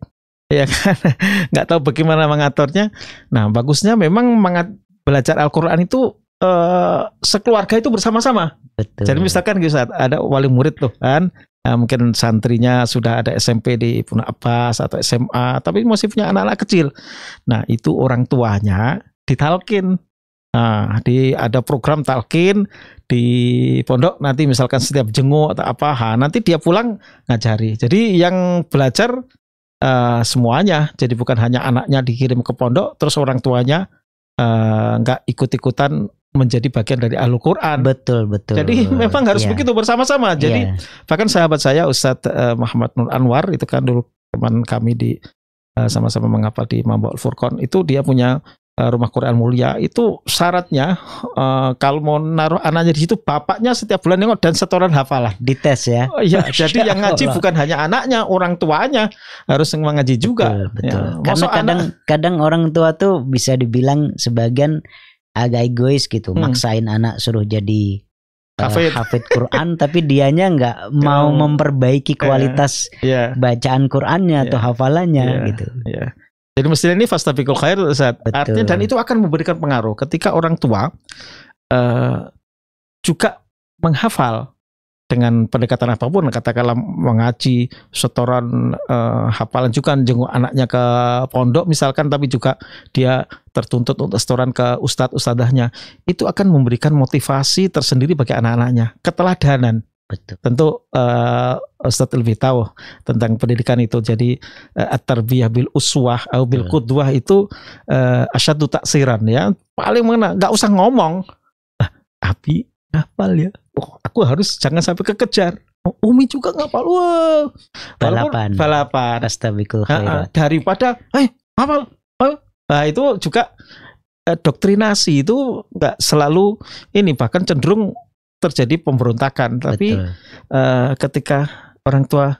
ya kan nggak tahu bagaimana mengaturnya nah bagusnya memang mengat belajar Al-Quran itu eh, sekeluarga itu bersama-sama jadi misalkan gitu, saat ada wali murid tuh kan nah, mungkin santrinya sudah ada SMP di puna Abbas atau SMA tapi masih punya anak-anak kecil nah itu orang tuanya ditalkin Nah, di ada program talkin di pondok nanti misalkan setiap jenguk atau apa, nanti dia pulang ngajari. Jadi yang belajar uh, semuanya. Jadi bukan hanya anaknya dikirim ke pondok, terus orang tuanya eh, nggak uh, ikut-ikutan menjadi bagian dari Al Quran. Betul betul. Jadi memang harus yeah. begitu bersama-sama. Iya. Jadi yeah. bahkan sahabat saya Ustadz uh, Muhammad Nur Anwar itu kan dulu teman kami di sama-sama uh, mengapa di Al Furqon itu dia punya Eh, rumah Quran mulia itu syaratnya uh, kalau mau naruh anaknya di situ bapaknya setiap bulan nengok dan setoran hafalan dites ya oh, iya jadi yang ngaji Allah. bukan hanya anaknya orang tuanya harus mengaji juga ya, betul, betul. Ya. karena kadang anak,
kadang orang tua tuh bisa dibilang sebagian agak egois gitu hmm. maksain anak suruh jadi eh, Hafid. hafid Quran tapi dianya nggak mau memperbaiki kualitas yeah. Yeah. bacaan Qurannya yeah. atau iya. hafalannya yeah. gitu. Yeah
jadi mestinya ini fastabiqul khair Ustaz. Betul. Artinya dan itu akan memberikan pengaruh ketika orang tua uh, juga menghafal dengan pendekatan apapun katakanlah mengaji setoran uh, hafalan juga jenguk anaknya ke pondok misalkan tapi juga dia tertuntut untuk setoran ke ustadz ustadahnya itu akan memberikan motivasi tersendiri bagi anak-anaknya keteladanan Betul. Tentu uh, Ustadz lebih tahu tentang pendidikan itu. Jadi uh, at-tarbiyah bil uswah atau bil qudwah itu uh, eh, asyadu taksiran ya. Paling mana nggak usah ngomong. Ah, api ngapal ya. Oh, aku harus jangan sampai kekejar. Oh, Umi juga ngapal. Wah.
Balapan. Balapan. Astabikul khairat.
Daripada eh hey, ngapal. Nah, itu juga eh, doktrinasi itu nggak selalu ini bahkan cenderung terjadi pemberontakan. Tapi uh, ketika orang tua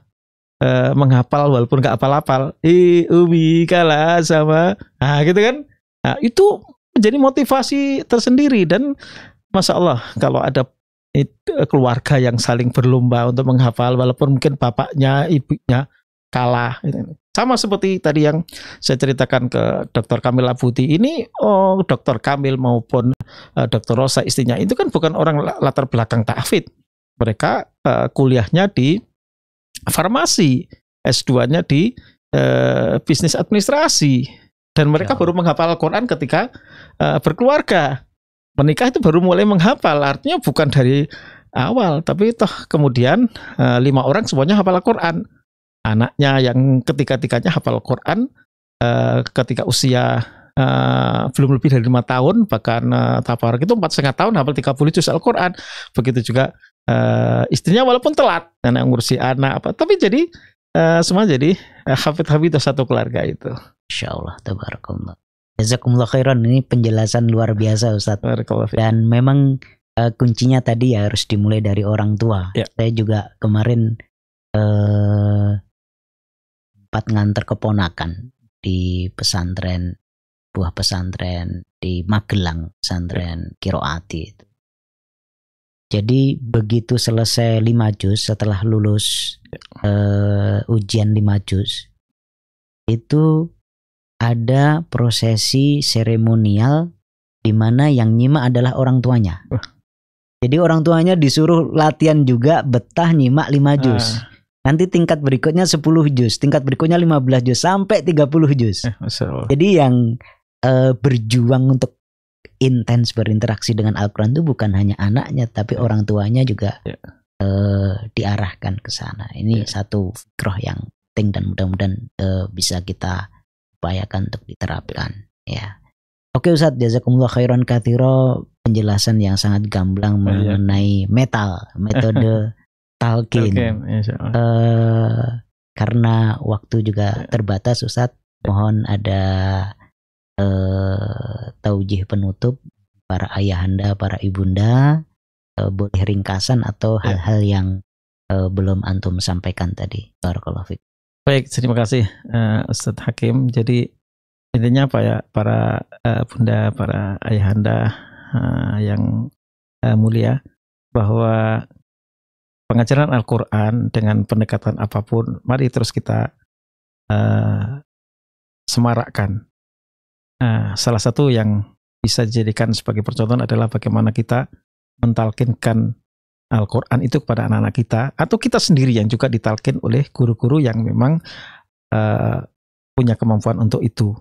uh, menghafal walaupun nggak hafal apal i ubi kalah sama, nah gitu kan? Nah, itu menjadi motivasi tersendiri dan masya Allah kalau ada keluarga yang saling berlomba untuk menghafal walaupun mungkin bapaknya ibunya kalah gitu. Sama seperti tadi yang saya ceritakan ke Dr. Kamil Abuti ini, oh Dr. Kamil maupun uh, eh, Dr. Rosa istrinya itu kan bukan orang latar belakang ta'fid. Mereka uh, kuliahnya di farmasi, S2-nya di uh, bisnis administrasi dan mereka ya. baru menghafal Al-Qur'an ketika uh, berkeluarga. Menikah itu baru mulai menghafal, artinya bukan dari awal tapi toh kemudian uh, lima orang semuanya hafal Al-Qur'an anaknya yang ketika tiganya hafal Quran uh, ketika usia Uh, belum lebih dari lima tahun bahkan uh, eh, tabarok itu empat setengah tahun hafal 30 juz Al-Quran begitu juga uh, istrinya walaupun telat karena ngurusi anak apa tapi jadi uh, semua jadi uh, hafid hafid satu keluarga itu Insya Allah tabarakallah
Jazakumullah khairan ini penjelasan luar biasa Ustaz dan memang uh, kuncinya tadi ya harus dimulai dari orang tua ya. saya juga kemarin uh, sempat nganter keponakan di pesantren buah pesantren di Magelang, pesantren Kiroati itu. Jadi begitu selesai lima juz setelah lulus uh, ujian lima juz itu ada prosesi seremonial di mana yang nyimak adalah orang tuanya. Jadi orang tuanya disuruh latihan juga betah nyimak lima juz. Uh. Nanti tingkat berikutnya 10 juz, tingkat berikutnya 15 juz sampai 30 juz. Eh, Jadi yang uh, berjuang untuk intens berinteraksi dengan Al-Qur'an itu bukan hanya anaknya tapi ya. orang tuanya juga yeah. Ya. uh, diarahkan ke sana. Ini yeah. satu fikrah yang penting dan mudah-mudahan uh, bisa kita upayakan untuk diterapkan ya. Oke Ustaz, jazakumullah khairan katiro penjelasan yang sangat gamblang mengenai metal, metode talkin. talkin uh, karena waktu juga iya. terbatas Ustaz, mohon ada uh, taujih penutup para ayahanda, para ibunda uh, boleh ringkasan atau iya. hal-hal yeah. yang uh, belum antum sampaikan tadi. Barakallahu
Baik, terima kasih uh, Ustadz Hakim. Jadi intinya apa ya para uh, bunda, para ayahanda uh, yang uh, mulia bahwa pengajaran Al-Quran dengan pendekatan apapun, mari terus kita uh, semarakkan. Nah, salah satu yang bisa dijadikan sebagai percontohan adalah bagaimana kita mentalkinkan Al-Quran itu kepada anak-anak kita, atau kita sendiri yang juga ditalkin oleh guru-guru yang memang uh, punya kemampuan untuk itu.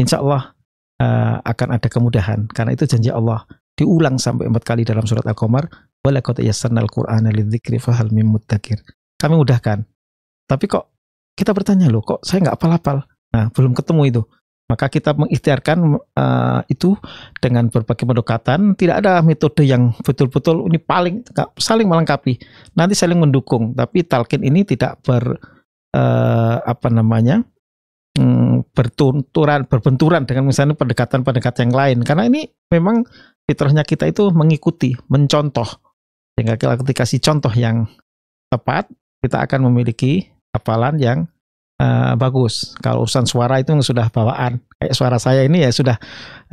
Insya Allah uh, akan ada kemudahan, karena itu janji Allah diulang sampai empat kali dalam surat Al-Qamar, Walaqad al Qur'ana lidzikri fahal mim muddakir. Kami mudahkan. Tapi kok kita bertanya loh, kok saya nggak apal-apal? Nah, belum ketemu itu. Maka kita mengikhtiarkan uh, itu dengan berbagai pendekatan. Tidak ada metode yang betul-betul ini paling saling melengkapi. Nanti saling mendukung. Tapi talkin ini tidak ber uh, apa namanya um, bertunturan berbenturan dengan misalnya pendekatan-pendekatan yang lain. Karena ini memang fitrahnya kita itu mengikuti, mencontoh. Sehingga kalau kita kasih contoh yang tepat, kita akan memiliki hafalan yang uh, bagus. Kalau urusan suara itu sudah bawaan. Kayak suara saya ini ya sudah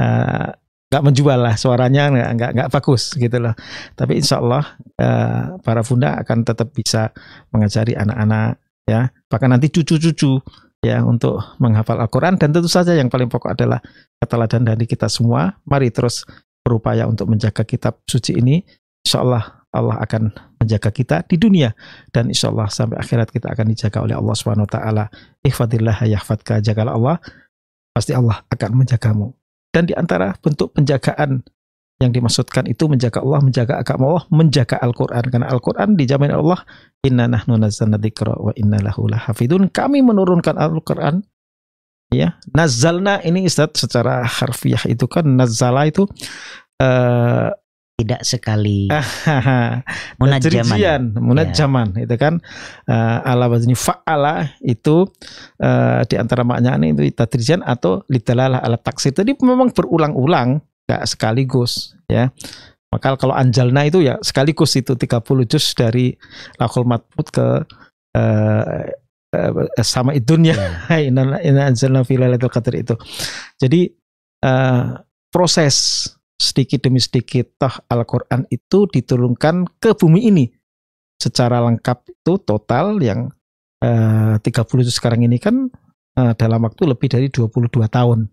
uh, nggak menjual lah suaranya nggak nggak nggak bagus gitu loh. Tapi insya Allah uh, para bunda akan tetap bisa mengajari anak-anak ya bahkan nanti cucu-cucu ya untuk menghafal Al-Quran dan tentu saja yang paling pokok adalah keteladan dari kita semua. Mari terus berupaya untuk menjaga kitab suci ini. Insya Allah Allah akan menjaga kita di dunia dan insya Allah sampai akhirat kita akan dijaga oleh Allah Subhanahu Wa Taala. Ikhfadillah yahfadka jagalah Allah pasti Allah akan menjagamu. Dan di antara bentuk penjagaan yang dimaksudkan itu menjaga Allah, menjaga agama Allah, menjaga Al-Quran. Karena Al-Quran dijamin Allah, inna nahnu nazzalna wa inna lahu lahafidun. Kami menurunkan Al-Quran. Ya, nazalna ini Ustaz secara harfiah itu kan nazala itu uh, tidak sekali munajaman munajaman ya. itu kan uh, ala wazni fa'ala itu uh, di antara maknanya itu tadrijan atau litalalah ala taksir tadi memang berulang-ulang gak sekaligus ya maka kalau anjalna itu ya sekaligus itu 30 juz dari lakul matbut ke uh, eh, uh, sama idunya ya. inna anjalna fi lailatul qadar itu jadi uh, proses sedikit demi sedikit toh Al-Quran itu diturunkan ke bumi ini secara lengkap itu total yang eh, uh, 30 sekarang ini kan eh, dalam waktu lebih dari 22 tahun.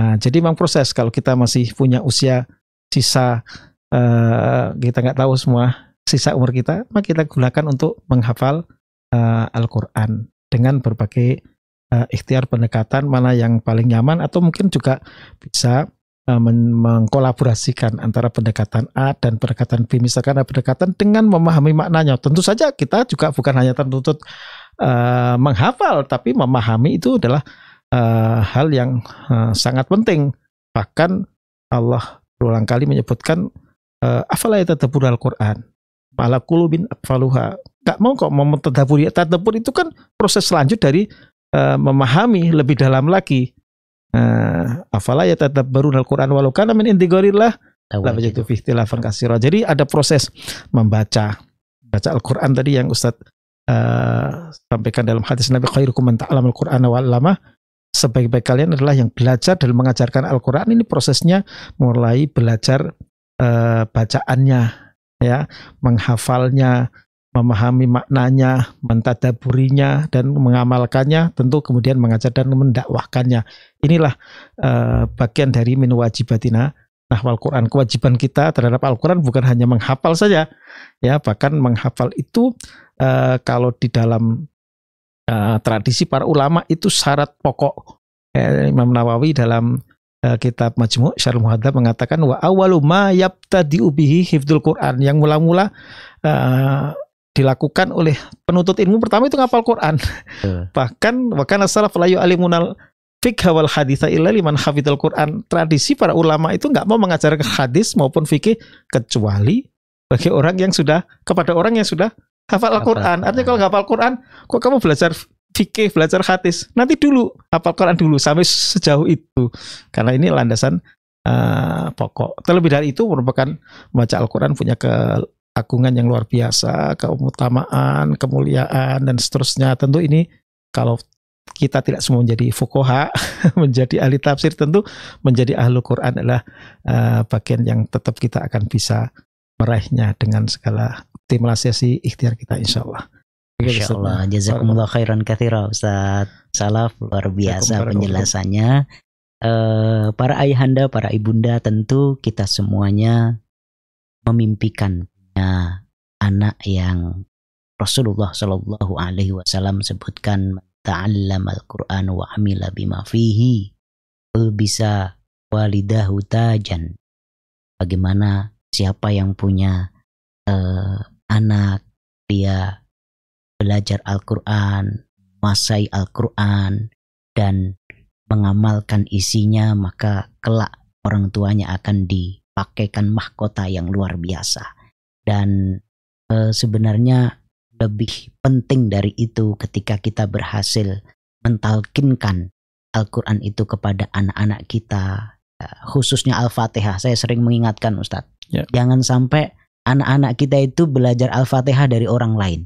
Nah, jadi memang proses kalau kita masih punya usia sisa eh, kita nggak tahu semua sisa umur kita, maka kita gunakan untuk menghafal uh, Al-Qur'an dengan berbagai ikhtiar pendekatan mana yang paling nyaman atau mungkin juga bisa Eh, mengkolaborasikan antara pendekatan A dan pendekatan B misalkan ada pendekatan dengan memahami maknanya tentu saja kita juga bukan hanya tertutup uh, eh, menghafal tapi memahami itu adalah uh, hal yang uh, sangat penting bahkan Allah berulang kali menyebutkan uh, afala yatadabbur al-Qur'an ala kulubin afaluha nggak mau kok memutadaburi tadabur itu kan proses selanjut dari uh, memahami lebih dalam lagi Nah, afala ya tetap baru Al-Quran walau karena min kasiro. Jadi ada proses membaca baca Al-Quran tadi yang Ustad uh, eh, sampaikan dalam hadis Nabi khairukum man ta'alam Al-Quran lama sebaik-baik kalian adalah yang belajar dan mengajarkan Al-Quran ini prosesnya mulai belajar uh, bacaannya ya menghafalnya memahami maknanya, mentadaburinya, dan mengamalkannya, tentu kemudian mengajar dan mendakwahkannya. Inilah uh, bagian dari min wajibatina nahwal Quran. Kewajiban kita terhadap Al-Quran bukan hanya menghafal saja, ya bahkan menghafal itu uh, kalau di dalam uh, tradisi para ulama itu syarat pokok. Eh, Imam Nawawi dalam kitab Majmu' Syarh Muhadzab mengatakan wa awalu ma ubihi bihi Quran yang mula-mula uh, dilakukan oleh penuntut ilmu pertama itu ngapal Quran. Hmm. Bahkan bahkan asalaf salaf alimunal yu'allimunal wal haditha illa liman hafidhal Quran. Tradisi para ulama itu nggak mau mengajar ke hadis maupun fikih kecuali bagi orang yang sudah kepada orang yang sudah hafal Al-Qur'an. Artinya kalau hafal Quran, kok kamu belajar fikih, belajar hadis? Nanti dulu hafal Quran dulu sampai sejauh itu. Karena ini landasan uh, pokok. Terlebih dari itu merupakan baca Al-Qur'an punya ke agungan yang luar biasa, keutamaan, kemuliaan dan seterusnya. Tentu ini kalau kita tidak semua menjadi fukoha, menjadi ahli tafsir tentu menjadi ahlu Quran adalah uh, bagian yang tetap kita akan bisa meraihnya dengan segala stimulasi ikhtiar kita insya Allah.
Insya Allah, jazakumullah khairan kathira Ustaz Salaf, luar biasa penjelasannya. Uh, para ayahanda, para ibunda tentu kita semuanya memimpikan punya anak yang Rasulullah Shallallahu Alaihi Wasallam sebutkan ta'allam al-Quran wa amila bima fihi bisa walidahu tajan bagaimana siapa yang punya uh, anak dia belajar Al-Quran masai Al-Quran dan mengamalkan isinya maka kelak orang tuanya akan dipakaikan mahkota yang luar biasa dan e, sebenarnya lebih penting dari itu ketika kita berhasil mentalkinkan Al-Quran itu kepada anak-anak kita eh, khususnya Al-Fatihah saya sering mengingatkan Ustadz yeah. jangan sampai anak-anak kita itu belajar Al-Fatihah dari orang lain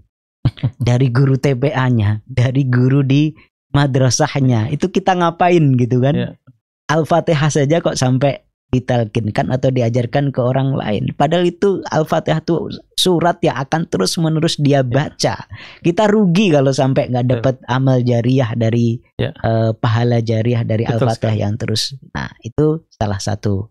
dari guru TPA-nya dari guru di madrasahnya itu kita ngapain gitu kan yeah. Al-Fatihah saja kok sampai ditalkinkan atau diajarkan ke orang lain. Padahal itu Al-Fatihah itu surat yang akan terus menerus dia ya. baca. Kita rugi kalau sampai nggak dapat amal jariah dari ya. uh, pahala jariah dari Al-Fatihah yang terus. Nah itu salah satu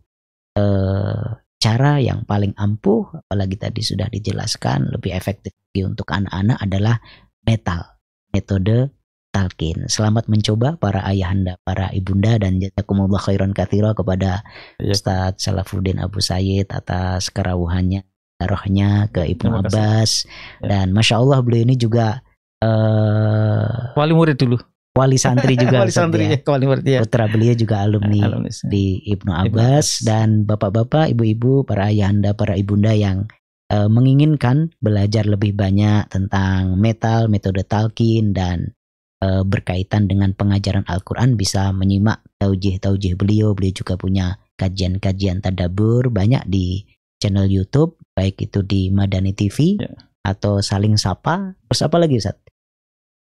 uh, cara yang paling ampuh, apalagi tadi sudah dijelaskan lebih efektif untuk anak-anak adalah metal metode talqin. Selamat mencoba para ayahanda, para ibunda dan jazakumullah khairan katsira kepada ya. Ustaz Salafuddin Abu Sayyid atas kerawuhannya, rohnya ke Ibnu Abbas ya. dan masya Allah beliau ini juga uh, wali murid dulu. Wali santri juga wali santri ya. ya. wali murid ya. Putra beliau juga alumni, ya, di Ibnu Abbas, Ibn Abbas. dan bapak-bapak, ibu-ibu, para ayahanda, para ibunda yang eh, menginginkan belajar lebih banyak tentang metal, metode talkin dan Eh, berkaitan dengan pengajaran Al-Quran bisa menyimak taujih-taujih beliau. Beliau juga punya kajian-kajian tadabur banyak di channel YouTube, baik itu di Madani TV ya. atau Saling Sapa. Terus apa lagi Ustaz?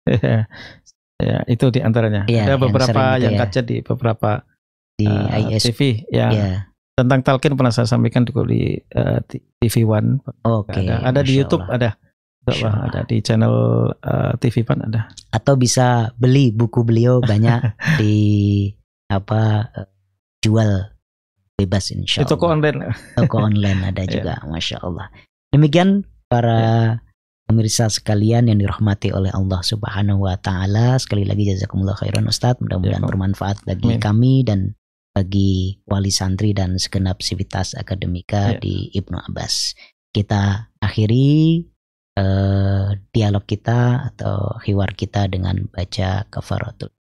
ya, ya
itu di antaranya. Ya, Ada beberapa yang, gitu yang ya. kaca di beberapa
di uh, eh, IS TV yang ya.
tentang talkin pernah saya sampaikan di, di eh, TV One.
Oke. Okay, ada, ada di YouTube Allah. ada Insyaallah. ada di channel uh, eh, TV Pan ada. Atau bisa beli buku beliau banyak di apa eh, jual bebas insya Allah. Di toko online. Toko online ada iya. juga, yeah. masya Allah. Demikian para iya. pemirsa sekalian yang dirahmati oleh Allah Subhanahu Wa Taala. Sekali lagi jazakumullah khairan Ustadz. Mudah-mudahan iya, bermanfaat bagi Amin. kami dan bagi wali santri dan segenap sivitas akademika di Ibnu Abbas. Kita akhiri uh, dialog kita atau hiwar kita dengan baca kafaratul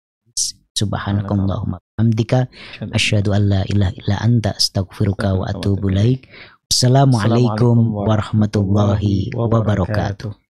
subhanakallahumma hamdika asyhadu alla ilaha illa anta astaghfiruka wa atubu ilaik Assalamualaikum warahmatullahi wabarakatuh